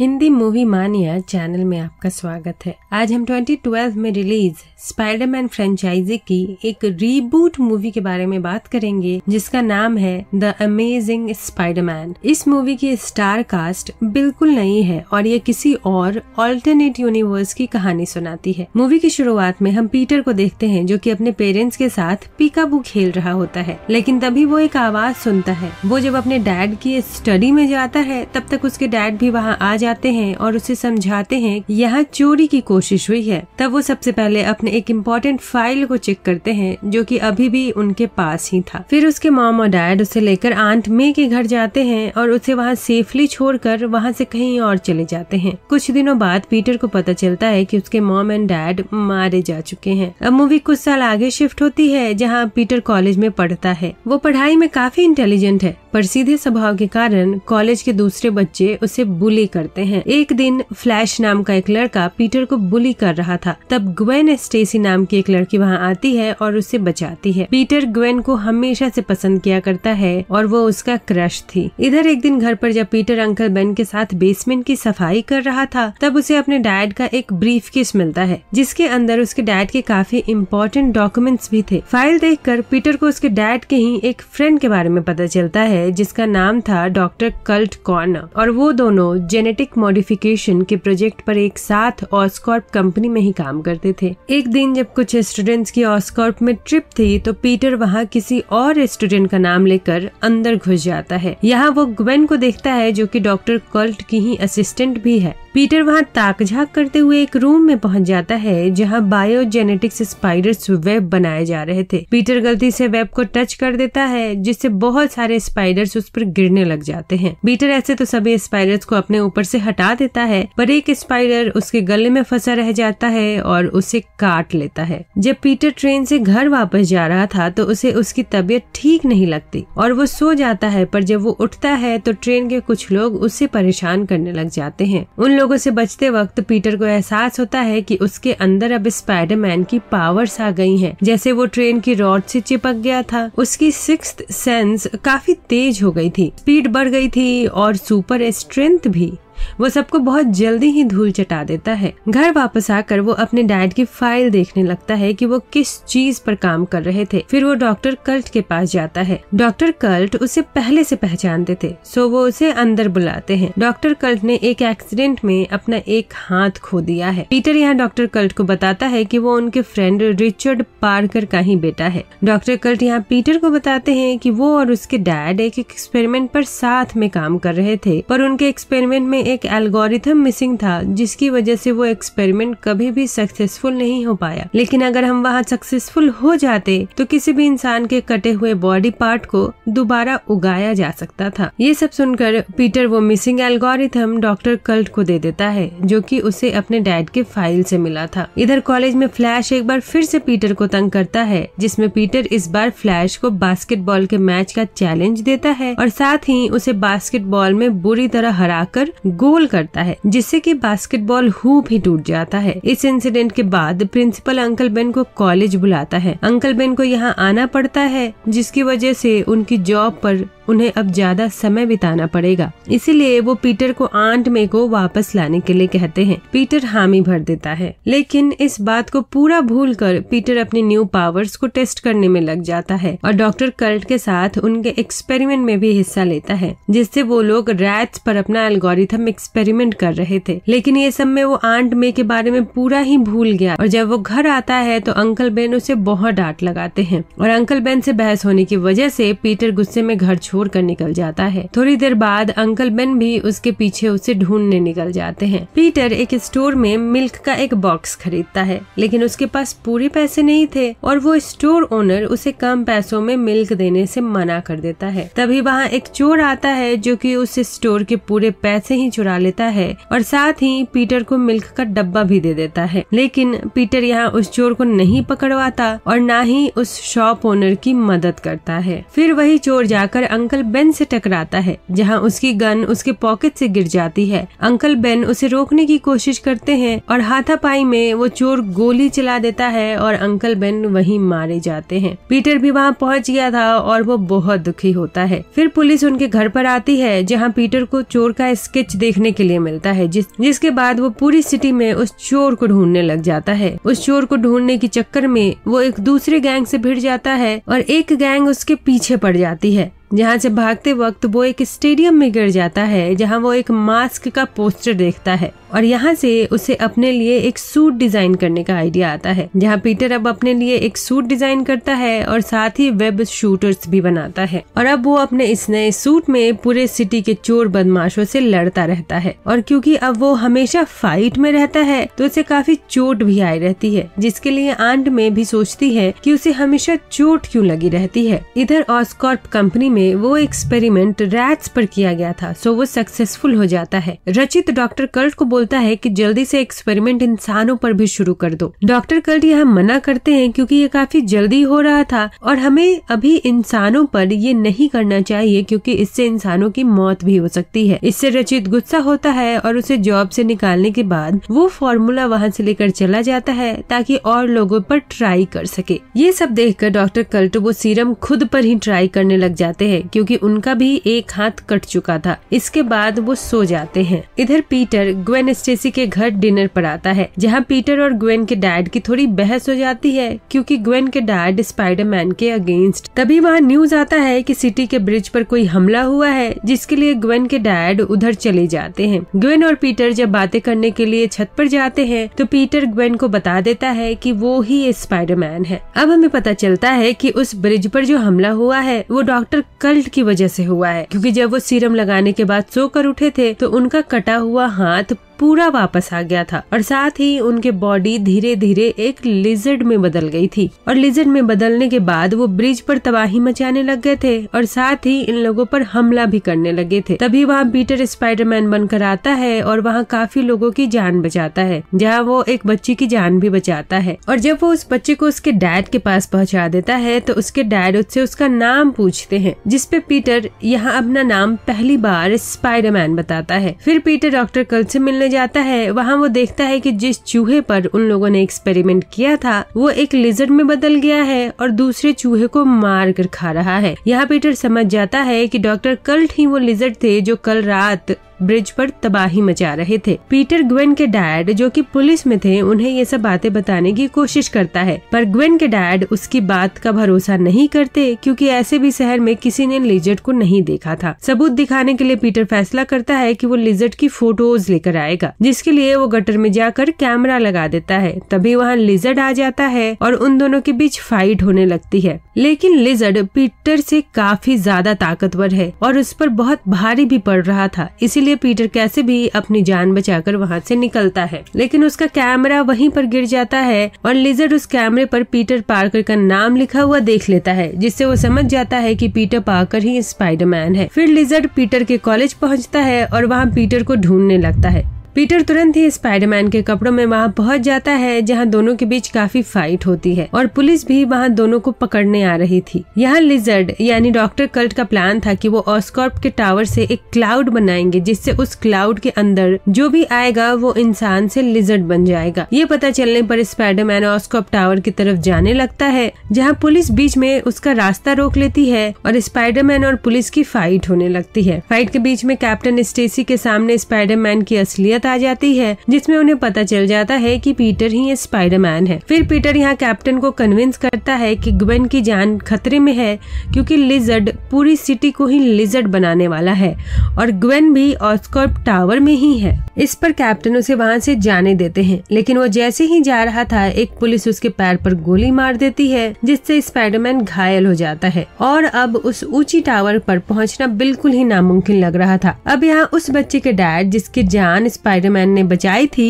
Hindi movie मानिया channel में आपका स्वागत है आज हम 2012 में रिलीज स्पाइडरमैन फ्रेंचाइजी की एक रीबूट मूवी के बारे में बात करेंगे जिसका नाम है द अमेजिंग स्पाइडरमैन इस मूवी की स्टार कास्ट बिल्कुल नई है और ये किसी और ऑल्टरनेट यूनिवर्स की कहानी सुनाती है मूवी की शुरुआत में हम पीटर को देखते हैं जो की अपने पेरेंट्स के साथ पीकाबू खेल रहा होता है लेकिन तभी वो एक आवाज सुनता है वो जब अपने डैड की स्टडी में जाता है तब तक उसके डैड भी वहाँ आ जाते जाते हैं और उसे समझाते हैं यहाँ चोरी की कोशिश हुई है तब वो सबसे पहले अपने एक इम्पोर्टेंट फाइल को चेक करते हैं जो कि अभी भी उनके पास ही था फिर उसके मॉम और डैड उसे लेकर आंट मे के घर जाते हैं और उसे वहाँ सेफली छोड़कर वहाँ से कहीं और चले जाते हैं कुछ दिनों बाद पीटर को पता चलता है कि उसके मॉम एंड डैड मारे जा चुके हैं अब मूवी कुछ साल आगे शिफ्ट होती है जहाँ पीटर कॉलेज में पढ़ता है वो पढ़ाई में काफी इंटेलिजेंट है पर सीधे स्वभाव के कारण कॉलेज के दूसरे बच्चे उसे बुली करते हैं एक दिन फ्लैश नाम का एक लड़का पीटर को बुली कर रहा था तब ग्वेन स्टेसी नाम की एक लड़की वहाँ आती है और उसे बचाती है पीटर ग्वेन को हमेशा से पसंद किया करता है और वो उसका क्रश थी इधर एक दिन घर पर जब पीटर अंकल बेन के साथ बेसमेंट की सफाई कर रहा था तब उसे अपने डैड का एक ब्रीफ केस मिलता है जिसके अंदर उसके डैड के काफी इम्पोर्टेंट डॉक्यूमेंट्स भी थे फाइल देखकर पीटर को उसके डैड के ही एक फ्रेंड के बारे में पता चलता है है जिसका नाम था डॉक्टर कल्ट कॉर्नर और वो दोनों जेनेटिक मॉडिफिकेशन के प्रोजेक्ट पर एक साथ ऑस्कॉर्प कंपनी में ही काम करते थे एक दिन जब कुछ स्टूडेंट्स की ऑस्कॉर्प में ट्रिप थी तो पीटर वहाँ किसी और स्टूडेंट का नाम लेकर अंदर घुस जाता है यहाँ वो ग्वेन को देखता है जो की डॉक्टर कल्ट की ही असिस्टेंट भी है पीटर वहां ताक झाक करते हुए एक रूम में पहुंच जाता है जहां बायोजेनेटिक्स स्पाइडर्स वेब बनाए जा रहे थे पीटर गलती से वेब को टच कर देता है जिससे बहुत सारे स्पाइडर्स उस पर गिरने लग जाते हैं पीटर ऐसे तो सभी स्पाइडर्स को अपने ऊपर से हटा देता है पर एक स्पाइडर उसके गले में फंसा रह जाता है और उसे काट लेता है जब पीटर ट्रेन से घर वापस जा रहा था तो उसे उसकी तबीयत ठीक नहीं लगती और वो सो जाता है पर जब वो उठता है तो ट्रेन के कुछ लोग उससे परेशान करने लग जाते हैं उन लोगों से बचते वक्त पीटर को एहसास होता है कि उसके अंदर अब स्पाइडरमैन की पावर्स आ गई हैं, जैसे वो ट्रेन की रॉड से चिपक गया था उसकी सिक्स सेंस काफी तेज हो गई थी स्पीड बढ़ गई थी और सुपर स्ट्रेंथ भी वो सबको बहुत जल्दी ही धूल चटा देता है घर वापस आकर वो अपने डैड की फाइल देखने लगता है कि वो किस चीज पर काम कर रहे थे फिर वो डॉक्टर कल्ट के पास जाता है डॉक्टर कल्ट उसे पहले से पहचानते थे सो वो उसे अंदर बुलाते हैं डॉक्टर कल्ट ने एक एक्सीडेंट में अपना एक हाथ खो दिया है पीटर यहाँ डॉक्टर कल्ट को बताता है की वो उनके फ्रेंड रिचर्ड पार्कर का ही बेटा है डॉक्टर कल्ट यहाँ पीटर को बताते हैं कि वो और उसके डैड एक एक्सपेरिमेंट पर साथ में काम कर रहे थे पर उनके एक्सपेरिमेंट में एक एल्गोरिथम मिसिंग था जिसकी वजह से वो एक्सपेरिमेंट कभी भी सक्सेसफुल नहीं हो पाया लेकिन अगर हम वहाँ सक्सेसफुल हो जाते तो किसी भी इंसान के कटे हुए बॉडी पार्ट को दोबारा उगाया जा सकता था ये सब सुनकर पीटर वो मिसिंग एल्गोरिथम डॉक्टर कल्ट को दे देता है जो कि उसे अपने डैड के फाइल से मिला था इधर कॉलेज में फ्लैश एक बार फिर से पीटर को तंग करता है जिसमें पीटर इस बार फ्लैश को बास्केटबॉल के मैच का चैलेंज देता है और साथ ही उसे बास्केटबॉल में बुरी तरह कर गोल करता है जिससे कि बास्केटबॉल हूप ही टूट जाता है इस इंसिडेंट के बाद प्रिंसिपल अंकल बेन को कॉलेज बुलाता है अंकल बेन को यहाँ आना पड़ता है जिसकी वजह से उनकी जॉब पर उन्हें अब ज्यादा समय बिताना पड़ेगा इसीलिए वो पीटर को आंट मे को वापस लाने के लिए कहते हैं पीटर हामी भर देता है लेकिन इस बात को पूरा भूल कर पीटर अपनी न्यू पावर्स को टेस्ट करने में लग जाता है और डॉक्टर कर्ट के साथ उनके एक्सपेरिमेंट में भी हिस्सा लेता है जिससे वो लोग रैट्स पर अपना एल्गोरिथम एक्सपेरिमेंट कर रहे थे लेकिन ये सब में वो आंट मे के बारे में पूरा ही भूल गया और जब वो घर आता है तो अंकल बेन उसे बहुत डांट लगाते हैं और अंकल बेन से बहस होने की वजह से पीटर गुस्से में घर छोड़ कर निकल जाता है थोड़ी देर बाद अंकल बेन भी उसके पीछे उसे ढूंढने निकल जाते हैं पीटर एक स्टोर में मिल्क का एक बॉक्स खरीदता है लेकिन उसके पास पूरे पैसे नहीं थे और वो स्टोर ओनर उसे कम पैसों में मिल्क देने से मना कर देता है तभी वहाँ एक चोर आता है जो की उस स्टोर के पूरे पैसे ही चुरा लेता है और साथ ही पीटर को मिल्क का डब्बा भी दे देता है लेकिन पीटर यहाँ उस चोर को नहीं पकड़वाता और ना ही उस शॉप ओनर की मदद करता है फिर वही चोर जाकर अंकल बेन से टकराता है जहाँ उसकी गन उसके पॉकेट से गिर जाती है अंकल बेन उसे रोकने की कोशिश करते हैं और हाथापाई में वो चोर गोली चला देता है और अंकल बेन वही मारे जाते हैं पीटर भी वहाँ पहुँच गया था और वो बहुत दुखी होता है फिर पुलिस उनके घर पर आती है जहाँ पीटर को चोर का स्केच दे देखने के लिए मिलता है जिस जिसके बाद वो पूरी सिटी में उस चोर को ढूंढने लग जाता है उस चोर को ढूंढने के चक्कर में वो एक दूसरे गैंग से भिड़ जाता है और एक गैंग उसके पीछे पड़ जाती है जहाँ से भागते वक्त वो एक स्टेडियम में गिर जाता है जहाँ वो एक मास्क का पोस्टर देखता है और यहाँ से उसे अपने लिए एक सूट डिजाइन करने का आइडिया आता है जहाँ पीटर अब अपने लिए एक सूट डिजाइन करता है और साथ ही वेब शूटर्स भी बनाता है और अब वो अपने इस नए सूट में पूरे सिटी के चोर बदमाशों से लड़ता रहता है और क्योंकि अब वो हमेशा फाइट में रहता है तो उसे काफी चोट भी आई रहती है जिसके लिए आंट में भी सोचती है की उसे हमेशा चोट क्यूँ लगी रहती है इधर ऑस्कॉर्प कंपनी में में वो एक्सपेरिमेंट रैट्स पर किया गया था सो वो सक्सेसफुल हो जाता है रचित डॉक्टर कर्ट को बोलता है कि जल्दी से एक्सपेरिमेंट इंसानों पर भी शुरू कर दो डॉक्टर कर्ट यह मना करते हैं क्योंकि ये काफी जल्दी हो रहा था और हमें अभी इंसानों पर ये नहीं करना चाहिए क्योंकि इससे इंसानों की मौत भी हो सकती है इससे रचित गुस्सा होता है और उसे जॉब से निकालने के बाद वो फॉर्मूला वहाँ से लेकर चला जाता है ताकि और लोगों पर ट्राई कर सके ये सब देखकर डॉक्टर कल्ट वो सीरम खुद पर ही ट्राई करने लग जाते हैं हैं क्योंकि उनका भी एक हाथ कट चुका था इसके बाद वो सो जाते हैं इधर पीटर ग्वेन स्टेसी के घर डिनर पर आता है जहाँ पीटर और ग्वेन के डैड की थोड़ी बहस हो जाती है क्योंकि ग्वेन के डैड स्पाइडरमैन के अगेंस्ट तभी वहाँ न्यूज आता है कि सिटी के ब्रिज पर कोई हमला हुआ है जिसके लिए ग्वेन के डैड उधर चले जाते हैं ग्वेन और पीटर जब बातें करने के लिए छत पर जाते हैं तो पीटर ग्वेन को बता देता है कि वो ही स्पाइडरमैन है अब हमें पता चलता है कि उस ब्रिज पर जो हमला हुआ है वो डॉक्टर कल्ट की वजह से हुआ है क्योंकि जब वो सीरम लगाने के बाद सोकर उठे थे तो उनका कटा हुआ हाथ पूरा वापस आ गया था और साथ ही उनके बॉडी धीरे धीरे एक लिजर्ड में बदल गई थी और लिजर्ड में बदलने के बाद वो ब्रिज पर तबाही मचाने लग गए थे और साथ ही इन लोगों पर हमला भी करने लगे थे तभी वहाँ पीटर स्पाइडरमैन बनकर आता है और वहाँ काफी लोगों की जान बचाता है जहाँ वो एक बच्ची की जान भी बचाता है और जब वो उस बच्चे को उसके डैड के पास पहुँचा देता है तो उसके डैड उससे उसका नाम पूछते हैं जिसपे पीटर यहाँ अपना नाम पहली बार स्पाइडरमैन बताता है फिर पीटर डॉक्टर कल से मिलने जाता है वहाँ वो देखता है कि जिस चूहे पर उन लोगों ने एक्सपेरिमेंट किया था वो एक लिजर्ड में बदल गया है और दूसरे चूहे को मार कर खा रहा है यहाँ पीटर समझ जाता है कि डॉक्टर कल ही वो लिजर्ड थे जो कल रात ब्रिज पर तबाही मचा रहे थे पीटर ग्वेन के डैड जो कि पुलिस में थे उन्हें ये सब बातें बताने की कोशिश करता है पर ग्वेन के डैड उसकी बात का भरोसा नहीं करते क्योंकि ऐसे भी शहर में किसी ने लिजर्ट को नहीं देखा था सबूत दिखाने के लिए पीटर फैसला करता है कि वो लिजर्ट की फोटोज लेकर आएगा जिसके लिए वो गटर में जाकर कैमरा लगा देता है तभी वहाँ लिजर्ड आ जाता है और उन दोनों के बीच फाइट होने लगती है लेकिन लिजर्ड पीटर से काफी ज्यादा ताकतवर है और उस पर बहुत भारी भी पड़ रहा था इसीलिए इसलिए पीटर कैसे भी अपनी जान बचाकर वहाँ से निकलता है लेकिन उसका कैमरा वहीं पर गिर जाता है और लिजर्ड उस कैमरे पर पीटर पार्कर का नाम लिखा हुआ देख लेता है जिससे वो समझ जाता है कि पीटर पार्कर ही स्पाइडरमैन है फिर लिजर्ड पीटर के कॉलेज पहुँचता है और वहाँ पीटर को ढूंढने लगता है पीटर तुरंत ही स्पाइडरमैन के कपड़ों में वहाँ पहुँच जाता है जहाँ दोनों के बीच काफी फाइट होती है और पुलिस भी वहाँ दोनों को पकड़ने आ रही थी यहाँ लिजर्ड यानी डॉक्टर कल्ट का प्लान था कि वो ऑस्कॉर्प के टावर से एक क्लाउड बनाएंगे जिससे उस क्लाउड के अंदर जो भी आएगा वो इंसान से लिजर्ड बन जाएगा ये पता चलने पर स्पाइडरमैन ऑस्कॉप टावर की तरफ जाने लगता है जहाँ पुलिस बीच में उसका रास्ता रोक लेती है और स्पाइडरमैन और पुलिस की फाइट होने लगती है फाइट के बीच में कैप्टन स्टेसी के सामने स्पाइडरमैन की असलियत नौबत आ जाती है जिसमें उन्हें पता चल जाता है कि पीटर ही स्पाइडरमैन है फिर पीटर यहाँ कैप्टन को कन्विंस करता है कि ग्वेन की जान खतरे में है क्योंकि लिजर्ड पूरी सिटी को ही लिजर्ड बनाने वाला है और ग्वेन भी ऑस्कॉर्प टावर में ही है इस पर कैप्टन उसे वहाँ से जाने देते हैं लेकिन वो जैसे ही जा रहा था एक पुलिस उसके पैर पर गोली मार देती है जिससे स्पाइडरमैन घायल हो जाता है और अब उस ऊंची टावर पर पहुंचना बिल्कुल ही नामुमकिन लग रहा था अब यहाँ उस बच्चे के डैड जिसकी जान स्पाइडर स्पाइडरमैन ने बचाई थी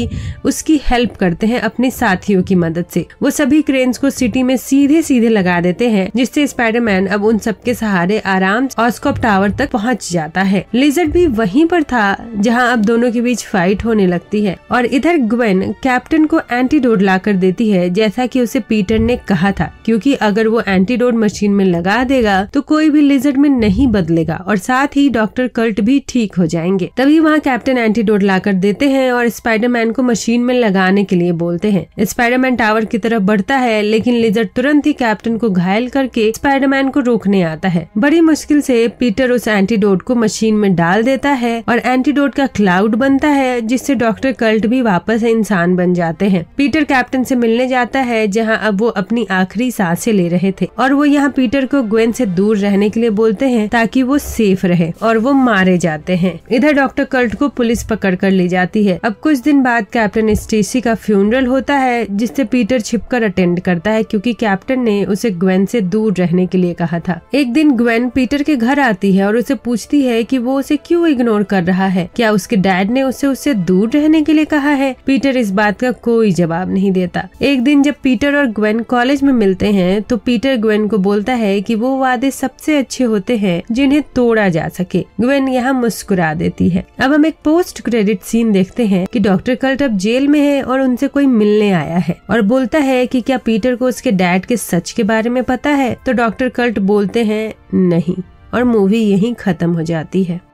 उसकी हेल्प करते हैं अपने साथियों की मदद से वो सभी क्रेन्स को सिटी में सीधे सीधे लगा देते हैं जिससे स्पाइडरमैन अब उन सबके सहारे आराम ऑस्कोप टावर तक पहुंच जाता है लिजर्ड भी वहीं पर था जहां अब दोनों के बीच फाइट होने लगती है और इधर ग्वेन कैप्टन को ला कर देती है जैसा की उसे पीटर ने कहा था क्यूँकी अगर वो एंटीडोड मशीन में लगा देगा तो कोई भी लिजर्ड में नहीं बदलेगा और साथ ही डॉक्टर कर्ट भी ठीक हो जाएंगे तभी वहाँ कैप्टन एंटीडोड ला दे देते हैं और स्पाइडरमैन को मशीन में लगाने के लिए बोलते हैं स्पाइडरमैन टावर की तरफ बढ़ता है लेकिन लेजर तुरंत ही कैप्टन को घायल करके स्पाइडरमैन को रोकने आता है बड़ी मुश्किल से पीटर उस एंटीडोट को मशीन में डाल देता है और एंटीडोट का क्लाउड बनता है जिससे डॉक्टर कल्ट भी वापस इंसान बन जाते हैं पीटर कैप्टन से मिलने जाता है जहाँ अब वो अपनी आखिरी सांसें ले रहे थे और वो यहाँ पीटर को ग्वेन से दूर रहने के लिए बोलते हैं ताकि वो सेफ रहे और वो मारे जाते हैं इधर डॉक्टर कल्ट को पुलिस पकड़ कर ले जाती जाती है अब कुछ दिन बाद कैप्टन स्टेसी का फ्यूनरल होता है जिससे पीटर छिपकर अटेंड करता है क्योंकि कैप्टन ने उसे ग्वेन से दूर रहने के लिए कहा था एक दिन ग्वेन पीटर के घर आती है और उसे पूछती है कि वो उसे क्यों इग्नोर कर रहा है क्या उसके डैड ने उसे उससे दूर रहने के लिए कहा है पीटर इस बात का कोई जवाब नहीं देता एक दिन जब पीटर और ग्वेन कॉलेज में मिलते हैं तो पीटर ग्वेन को बोलता है कि वो वादे सबसे अच्छे होते हैं जिन्हें तोड़ा जा सके ग्वेन यहाँ मुस्कुरा देती है अब हम एक पोस्ट क्रेडिट सीन देखते हैं कि डॉक्टर कल्ट अब जेल में है और उनसे कोई मिलने आया है और बोलता है कि क्या पीटर को उसके डैड के सच के बारे में पता है तो डॉक्टर कल्ट बोलते हैं नहीं और मूवी यहीं खत्म हो जाती है